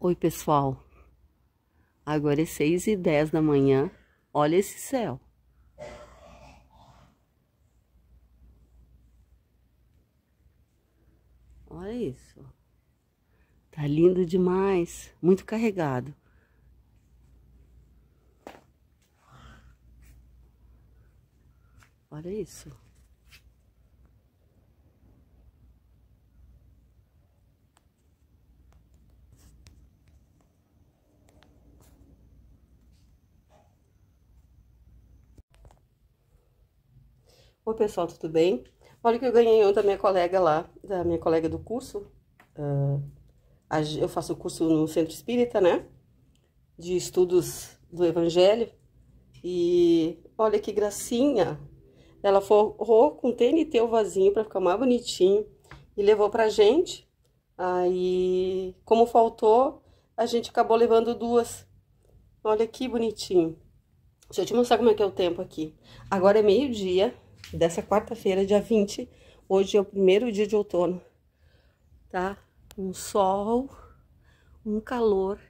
Oi, pessoal. Agora é seis e dez da manhã. Olha esse céu. Olha isso. Tá lindo demais. Muito carregado. Olha isso. Oi, pessoal, tudo bem? Olha que eu ganhei um da minha colega lá, da minha colega do curso. Ah, eu faço curso no Centro Espírita, né? De estudos do Evangelho. E olha que gracinha! Ela forrou com TNT o vasinho para ficar mais bonitinho e levou pra gente. Aí, como faltou, a gente acabou levando duas. Olha que bonitinho. Deixa eu te mostrar como é que é o tempo aqui. Agora é meio-dia, dessa quarta-feira, dia 20. Hoje é o primeiro dia de outono, tá? Um sol, um calor.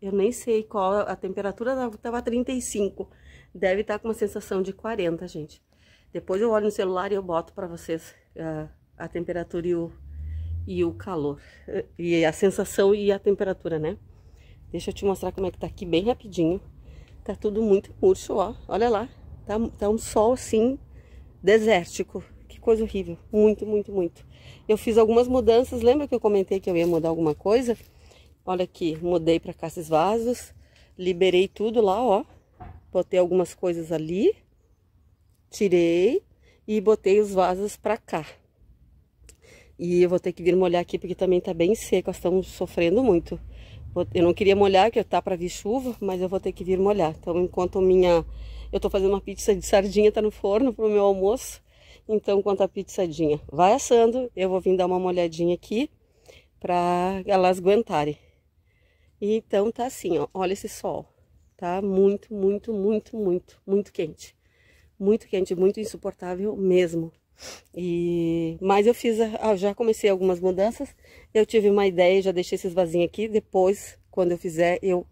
Eu nem sei qual a temperatura, tava 35. Deve estar tá com uma sensação de 40, gente. Depois eu olho no celular e eu boto para vocês a, ah, a temperatura e o, e o calor. Eh, e a sensação e a temperatura, né? Deixa eu te mostrar como é que tá aqui bem rapidinho. Tá tudo muito murcho, ó. Olha lá. Tá, tá um sol assim desértico. Que coisa horrível. Muito, muito, muito. Eu fiz algumas mudanças. Lembra que eu comentei que eu ia mudar alguma coisa? Olha aqui, mudei para cá esses vasos. Liberei tudo lá, ó. Botei algumas coisas ali. Tirei e botei os vasos para cá. E eu vou ter que vir molhar aqui porque também tá bem seco, nós estamos sofrendo muito. Eu não queria molhar, que tá para vir chuva, mas eu vou ter que vir molhar. Então, enquanto minha eu tô fazendo uma pizza de sardinha, tá no forno pro meu almoço. Então, quanto a pizzadinha vai assando, eu vou vir dar uma molhadinha aqui pra elas aguentarem. Então tá assim, ó, olha esse sol. Tá muito, muito, muito, muito, muito quente. Muito quente, muito insuportável mesmo. E mas eu fiz, a... ah, já comecei algumas mudanças. Eu tive uma ideia, já deixei esses vasinhos aqui. Depois, quando eu fizer, eu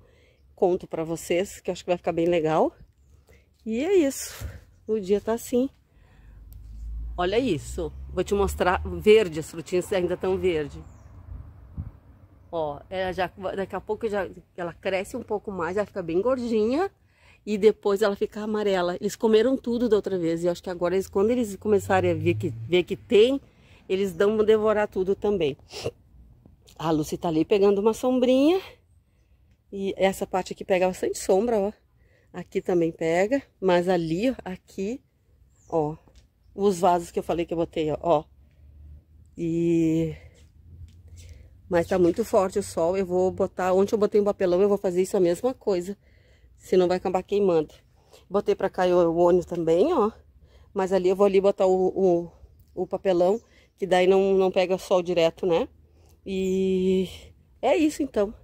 conto para vocês, que eu acho que vai ficar bem legal. E é isso. O dia tá assim. Olha isso. Vou te mostrar verde, as frutinhas ainda estão verde. Ó, ela é, já, daqui a pouco já, ela cresce um pouco mais, ela fica bem gordinha. E depois ela fica amarela. Eles comeram tudo da outra vez. E acho que agora, eles, quando eles começarem a ver que, ver que tem, eles dão devorar tudo também. A Lucy tá ali pegando uma sombrinha. E essa parte aqui pega bastante sombra, ó. Aqui também pega, mas ali, aqui, ó, os vasos que eu falei que eu botei, ó. E... Mas tá muito forte o sol, eu vou botar... Onde eu botei um papelão, eu vou fazer isso a mesma coisa. Senão vai acabar queimando. Botei pra cá o ônibus também, ó. Mas ali eu vou ali botar o, o, o papelão, que daí não, não pega sol direto, né? E... É isso, então.